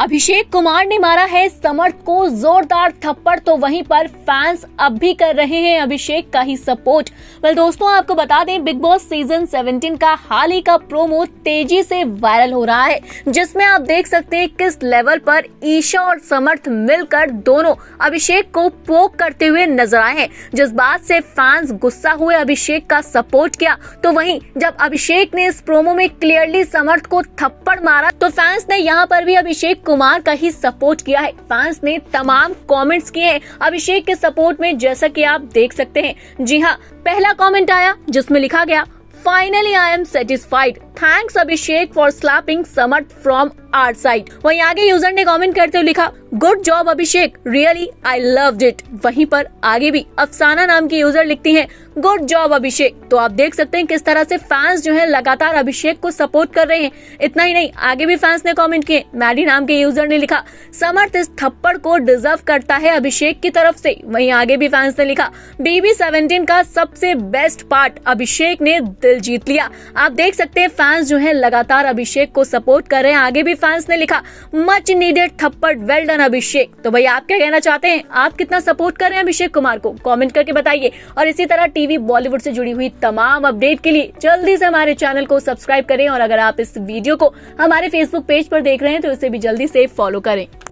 अभिषेक कुमार ने मारा है समर्थ को जोरदार थप्पड़ तो वहीं पर फैंस अब भी कर रहे हैं अभिषेक का ही सपोर्ट वेल दोस्तों आपको बता दें बिग बॉस सीजन 17 का हाल ही का प्रोमो तेजी से वायरल हो रहा है जिसमें आप देख सकते हैं किस लेवल पर ईशा और समर्थ मिलकर दोनों अभिषेक को पोक करते हुए नजर आए हैं जिस बात से फैंस गुस्सा हुए अभिषेक का सपोर्ट किया तो वही जब अभिषेक ने इस प्रोमो में क्लियरली समर्थ को थप्पड़ मारा तो फैंस ने यहाँ पर भी अभिषेक कुमार का ही सपोर्ट किया है फैंस ने तमाम कमेंट्स किए हैं अभिषेक के सपोर्ट में जैसा कि आप देख सकते हैं जी हाँ पहला कमेंट आया जिसमें लिखा गया finally I am satisfied thanks Abhishek for slapping Samarth from art site वहीं आगे यूजर ने कमेंट करते हुए लिखा good job Abhishek really I love it वहीं पर आगे भी अफसाना नाम की यूजर लिखती हैं गुड जॉब अभिषेक तो आप देख सकते हैं किस तरह से फैंस जो है लगातार अभिषेक को सपोर्ट कर रहे हैं इतना ही नहीं आगे भी फैंस ने कमेंट किए मैडी नाम के यूजर ने लिखा समर्थ इस थप्पड़ को डिजर्व करता है अभिषेक की तरफ से वहीं आगे भी फैंस ने लिखा बीबी सेवेंटीन का सबसे बेस्ट पार्ट अभिषेक ने दिल जीत लिया आप देख सकते हैं फैंस जो है लगातार अभिषेक को सपोर्ट कर रहे हैं आगे भी फैंस ने लिखा मच नीडेड थप्पड़ वेल डन अभिषेक तो भाई आप क्या कहना चाहते हैं आप कितना सपोर्ट कर रहे हैं अभिषेक कुमार को कॉमेंट करके बताइए और इसी तरह टीवी बॉलीवुड से जुड़ी हुई तमाम अपडेट के लिए जल्दी से हमारे चैनल को सब्सक्राइब करें और अगर आप इस वीडियो को हमारे फेसबुक पेज पर देख रहे हैं तो इसे भी जल्दी से फॉलो करें